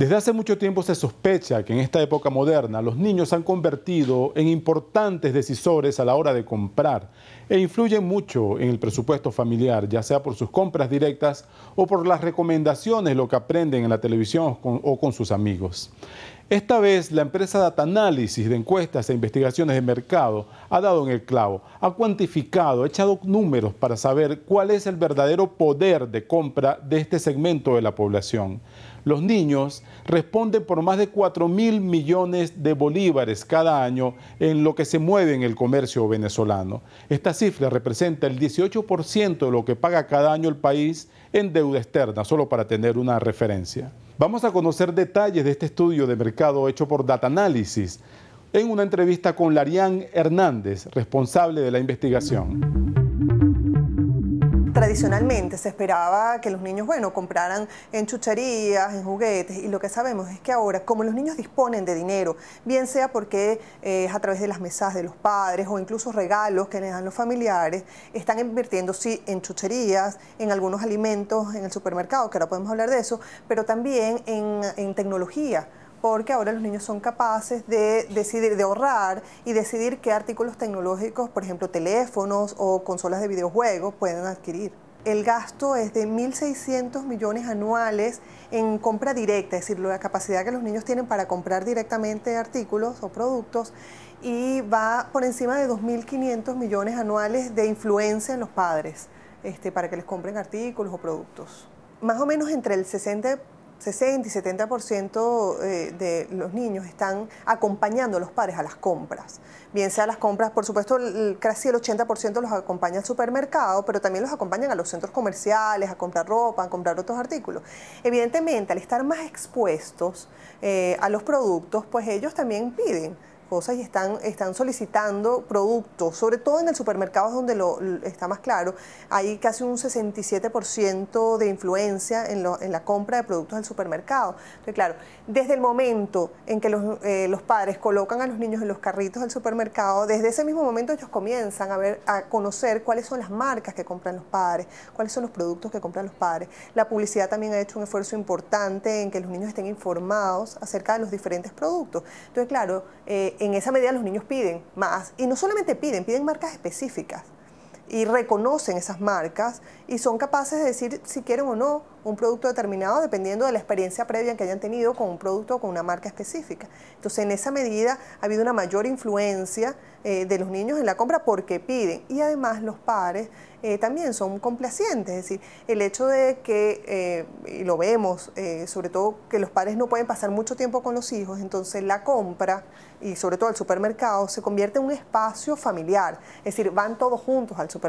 Desde hace mucho tiempo se sospecha que en esta época moderna los niños se han convertido en importantes decisores a la hora de comprar e influyen mucho en el presupuesto familiar, ya sea por sus compras directas o por las recomendaciones, lo que aprenden en la televisión o con sus amigos. Esta vez la empresa Data Análisis de encuestas e investigaciones de mercado ha dado en el clavo, ha cuantificado, ha echado números para saber cuál es el verdadero poder de compra de este segmento de la población. Los niños responden por más de 4 mil millones de bolívares cada año en lo que se mueve en el comercio venezolano. Esta cifra representa el 18% de lo que paga cada año el país en deuda externa, solo para tener una referencia. Vamos a conocer detalles de este estudio de mercado hecho por Data Analysis en una entrevista con Larian Hernández, responsable de la investigación tradicionalmente se esperaba que los niños, bueno, compraran en chucherías, en juguetes, y lo que sabemos es que ahora, como los niños disponen de dinero, bien sea porque es eh, a través de las mesas de los padres o incluso regalos que les dan los familiares, están invirtiendo sí en chucherías, en algunos alimentos en el supermercado, que ahora podemos hablar de eso, pero también en tecnología porque ahora los niños son capaces de decidir, de ahorrar y decidir qué artículos tecnológicos, por ejemplo teléfonos o consolas de videojuegos, pueden adquirir. El gasto es de 1.600 millones anuales en compra directa, es decir, la capacidad que los niños tienen para comprar directamente artículos o productos y va por encima de 2.500 millones anuales de influencia en los padres este, para que les compren artículos o productos. Más o menos entre el 60 60 y 70% eh, de los niños están acompañando a los padres a las compras. Bien sea las compras, por supuesto, casi el 80% los acompaña al supermercado, pero también los acompañan a los centros comerciales, a comprar ropa, a comprar otros artículos. Evidentemente, al estar más expuestos eh, a los productos, pues ellos también piden cosas y están, están solicitando productos, sobre todo en el supermercado es donde lo, está más claro. Hay casi un 67% de influencia en, lo, en, la compra de productos del supermercado. Entonces, claro, desde el momento en que los, eh, los, padres colocan a los niños en los carritos del supermercado, desde ese mismo momento ellos comienzan a, ver, a conocer cuáles son las marcas que compran los padres, cuáles son los productos que compran los padres. La publicidad también ha hecho un esfuerzo importante en que los niños estén informados acerca de los diferentes productos. Entonces, claro, eh, en esa medida los niños piden más, y no solamente piden, piden marcas específicas y reconocen esas marcas y son capaces de decir si quieren o no un producto determinado dependiendo de la experiencia previa que hayan tenido con un producto o con una marca específica. Entonces, en esa medida ha habido una mayor influencia eh, de los niños en la compra porque piden y además los padres eh, también son complacientes, es decir, el hecho de que, eh, y lo vemos, sobre todo que los padres no pueden pasar mucho tiempo con los hijos, entonces la compra y sobre todo el supermercado se convierte en un espacio familiar, es decir, van todos juntos al supermercado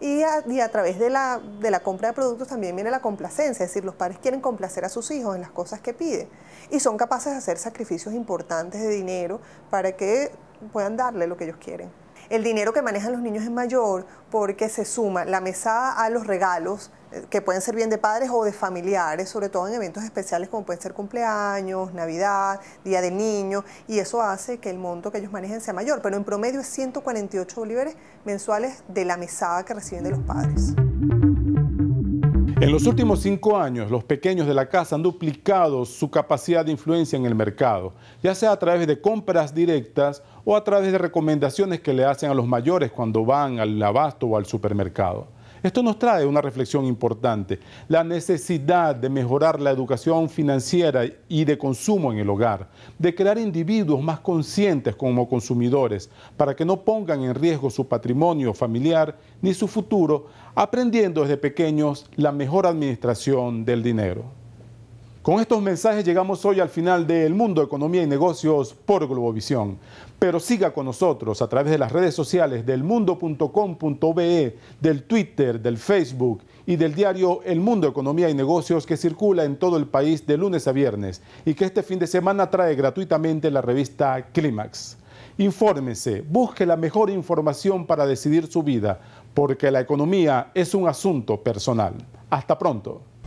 y a, través de la, de la, compra de productos también viene la complacencia, es decir, los padres quieren complacer a sus hijos en las cosas que piden y son capaces de hacer sacrificios importantes de dinero para que puedan darle lo que ellos quieren. El dinero que manejan los niños es mayor porque se suma la mesada a los regalos eh, que pueden ser bien de padres o de familiares, sobre todo en eventos especiales como pueden ser cumpleaños, Navidad, Día del Niño, y eso hace que el monto que ellos manejen sea mayor, pero en promedio es 148 bolívares mensuales de la mesada que reciben de los padres. En los últimos cinco años, los pequeños de la casa han duplicado su capacidad de influencia en el mercado, ya sea a través de compras directas o a través de recomendaciones que le hacen a los mayores cuando van al abasto o al supermercado. Esto nos trae una reflexión importante, la necesidad de mejorar la educación financiera y de consumo en el hogar, de crear individuos más conscientes como consumidores para que no pongan en riesgo su patrimonio familiar ni su futuro, aprendiendo desde pequeños la mejor administración del dinero. Con estos mensajes llegamos hoy al final de El Mundo Economía y Negocios por Globovisión. Pero siga con nosotros a través de las redes sociales del mundo.com.be, del Twitter, del Facebook y del diario El Mundo Economía y Negocios que circula en todo el país de lunes a viernes y que este fin de semana trae gratuitamente la revista Clímax. Infórmese, busque la mejor información para decidir su vida, porque la economía es un asunto personal. Hasta pronto.